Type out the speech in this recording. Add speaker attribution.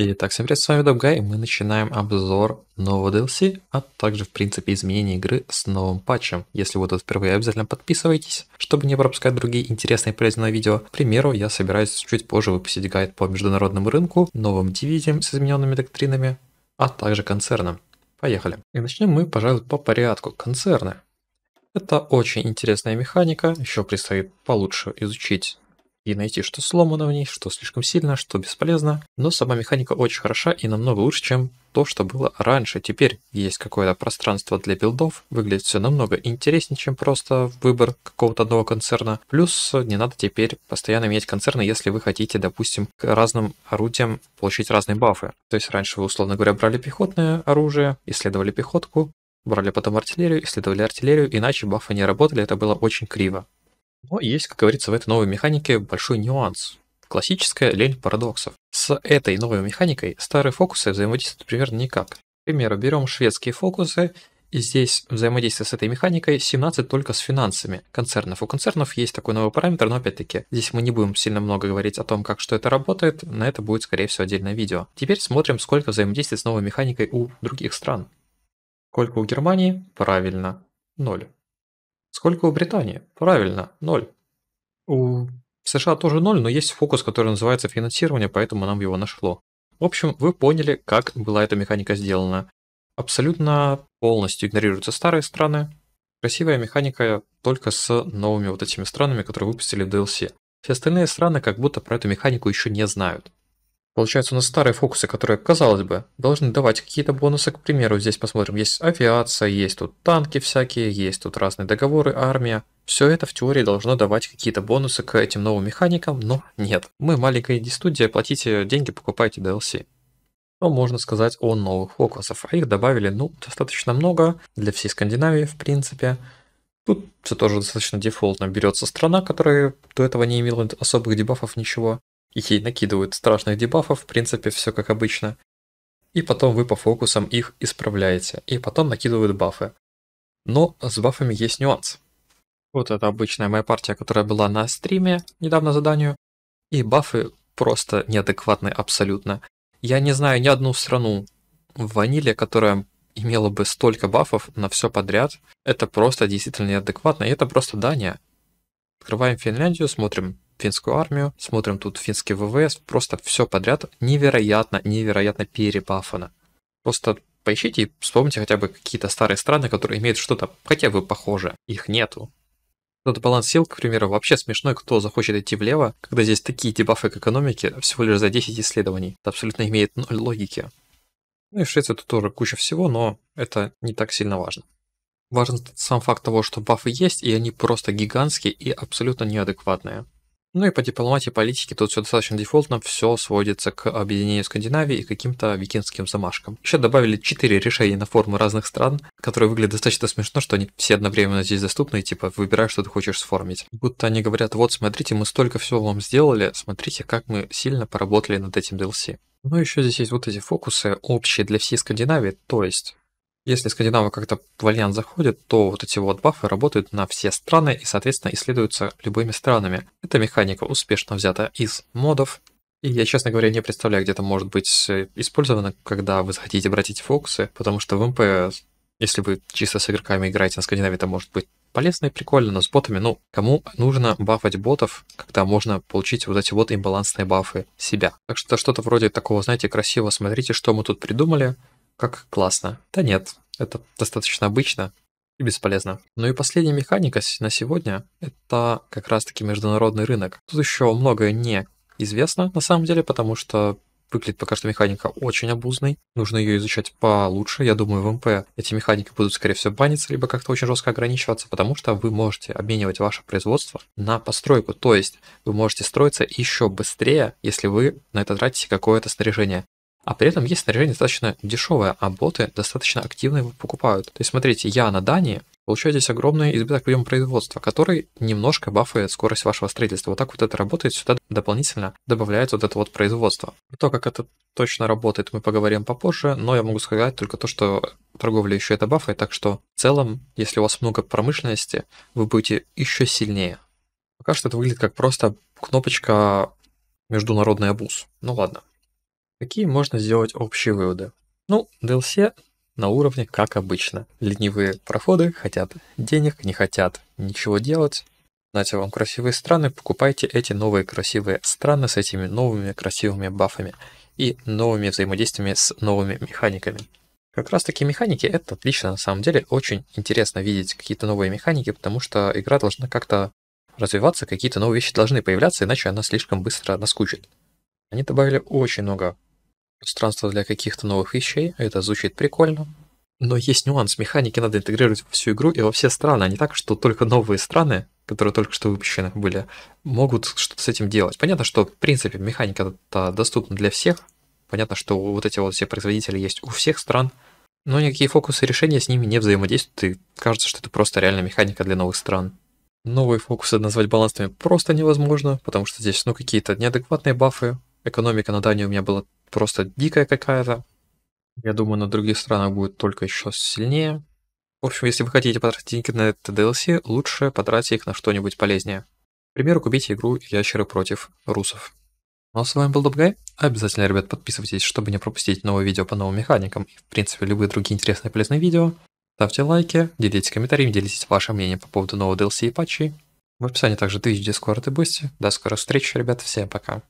Speaker 1: Итак, всем привет, с вами Добгай, и мы начинаем обзор нового DLC, а также, в принципе, изменение игры с новым патчем. Если вы тут впервые, обязательно подписывайтесь, чтобы не пропускать другие интересные и полезные видео. К примеру, я собираюсь чуть позже выпустить гайд по международному рынку, новым дивизиям с измененными доктринами, а также концернам. Поехали. И начнем мы, пожалуй, по порядку. Концерны. Это очень интересная механика, еще предстоит получше изучить и найти, что сломано в ней, что слишком сильно, что бесполезно. Но сама механика очень хороша и намного лучше, чем то, что было раньше. Теперь есть какое-то пространство для билдов, выглядит все намного интереснее, чем просто выбор какого-то одного концерна. Плюс не надо теперь постоянно менять концерны, если вы хотите, допустим, к разным орудиям получить разные бафы. То есть раньше вы, условно говоря, брали пехотное оружие, исследовали пехотку, брали потом артиллерию, исследовали артиллерию, иначе бафы не работали, это было очень криво. Но есть, как говорится, в этой новой механике большой нюанс. Классическая лень парадоксов. С этой новой механикой старые фокусы взаимодействуют примерно никак. К примеру, берем шведские фокусы, и здесь взаимодействие с этой механикой 17 только с финансами концернов. У концернов есть такой новый параметр, но опять-таки здесь мы не будем сильно много говорить о том, как что это работает, на это будет скорее всего отдельное видео. Теперь смотрим, сколько взаимодействий с новой механикой у других стран. Сколько у Германии? Правильно, 0. Сколько у Британии? Правильно, ноль. У США тоже ноль, но есть фокус, который называется финансирование, поэтому нам его нашло. В общем, вы поняли, как была эта механика сделана. Абсолютно полностью игнорируются старые страны. Красивая механика только с новыми вот этими странами, которые выпустили в DLC. Все остальные страны как будто про эту механику еще не знают. Получается, у нас старые фокусы, которые, казалось бы, должны давать какие-то бонусы. К примеру, здесь посмотрим, есть авиация, есть тут танки всякие, есть тут разные договоры, армия. Все это в теории должно давать какие-то бонусы к этим новым механикам, но нет. Мы маленькая инди-студия, платите деньги, покупайте DLC. Что можно сказать о новых фокусах? А их добавили, ну, достаточно много, для всей Скандинавии, в принципе. Тут все тоже достаточно дефолтно берется страна, которая до этого не имела особых дебафов, ничего. Ей накидывают страшных дебафов, в принципе, все как обычно. И потом вы по фокусам их исправляете. И потом накидывают бафы. Но с бафами есть нюанс. Вот это обычная моя партия, которая была на стриме недавно заданию. И бафы просто неадекватны абсолютно. Я не знаю ни одну страну в ваниле, которая имела бы столько бафов на все подряд. Это просто действительно неадекватно. И это просто Дания. Открываем Финляндию, смотрим финскую армию, смотрим тут финский ВВС, просто все подряд невероятно, невероятно перебафано. Просто поищите и вспомните хотя бы какие-то старые страны, которые имеют что-то хотя бы похожее. Их нету. Ну, Этот баланс сил, к примеру, вообще смешной, кто захочет идти влево, когда здесь такие дебафы к экономике всего лишь за 10 исследований. Это абсолютно имеет ноль логики. Ну и в Швеции тут тоже куча всего, но это не так сильно важно. Важен сам факт того, что бафы есть, и они просто гигантские и абсолютно неадекватные. Ну и по дипломатии, политике тут все достаточно дефолтно, все сводится к объединению Скандинавии и каким-то викинским замашкам. Еще добавили 4 решения на форму разных стран, которые выглядят достаточно смешно, что они все одновременно здесь доступны, и типа выбираешь, что ты хочешь сформить. Будто они говорят, вот смотрите, мы столько всего вам сделали, смотрите, как мы сильно поработали над этим DLC. Ну еще здесь есть вот эти фокусы общие для всей Скандинавии, то есть если скандинавы как-то в альянс заходят, то вот эти вот бафы работают на все страны и, соответственно, исследуются любыми странами. Эта механика успешно взята из модов, и я, честно говоря, не представляю, где это может быть э, использовано, когда вы захотите брать эти фокусы, потому что в МП, если вы чисто с игроками играете на Скандинавии, это может быть полезно и прикольно, но с ботами, ну, кому нужно бафать ботов, когда можно получить вот эти вот имбалансные бафы себя. Так что что-то вроде такого, знаете, красиво, смотрите, что мы тут придумали, как классно. Да нет, это достаточно обычно и бесполезно. Ну и последняя механика на сегодня – это как раз-таки международный рынок. Тут еще многое не известно на самом деле, потому что выглядит пока что механика очень обузной. Нужно ее изучать получше. Я думаю, в МП эти механики будут, скорее всего, баниться, либо как-то очень жестко ограничиваться, потому что вы можете обменивать ваше производство на постройку. То есть вы можете строиться еще быстрее, если вы на это тратите какое-то снаряжение. А при этом есть снаряжение достаточно дешевое, а боты достаточно активно его покупают. То есть смотрите, я на Дании получаю здесь огромный избыток объема производства, который немножко бафает скорость вашего строительства. Вот так вот это работает, сюда дополнительно добавляется вот это вот производство. То, как это точно работает, мы поговорим попозже, но я могу сказать только то, что торговля еще это бафает, так что в целом, если у вас много промышленности, вы будете еще сильнее. Пока что это выглядит как просто кнопочка международный обуз. Ну ладно. Какие можно сделать общие выводы? Ну, DLC на уровне, как обычно. Ленивые проходы хотят денег, не хотят ничего делать. Знаете, вам красивые страны, покупайте эти новые красивые страны с этими новыми красивыми бафами и новыми взаимодействиями с новыми механиками. Как раз таки механики это отлично, на самом деле очень интересно видеть какие-то новые механики, потому что игра должна как-то развиваться, какие-то новые вещи должны появляться, иначе она слишком быстро наскучит. Они добавили очень много пространство для каких-то новых вещей, это звучит прикольно. Но есть нюанс, механики надо интегрировать во всю игру и во все страны, а не так, что только новые страны, которые только что выпущены были, могут что-то с этим делать. Понятно, что в принципе механика доступна для всех, понятно, что вот эти вот все производители есть у всех стран, но никакие фокусы решения с ними не взаимодействуют, и кажется, что это просто реально механика для новых стран. Новые фокусы назвать балансными просто невозможно, потому что здесь, ну, какие-то неадекватные бафы. Экономика на Дании у меня была просто дикая какая-то. Я думаю, на других странах будет только еще сильнее. В общем, если вы хотите потратить деньги на это DLC, лучше потратить их на что-нибудь полезнее. К примеру, купите игру «Ящеры против русов». Ну а с вами был Добгай. Обязательно, ребят, подписывайтесь, чтобы не пропустить новые видео по новым механикам и, в принципе, любые другие интересные и полезные видео. Ставьте лайки, делитесь комментариями, делитесь вашим мнением по поводу нового DLC и патчей. В описании также Twitch, Discord и Boosty. До скорой встречи, ребят, всем пока.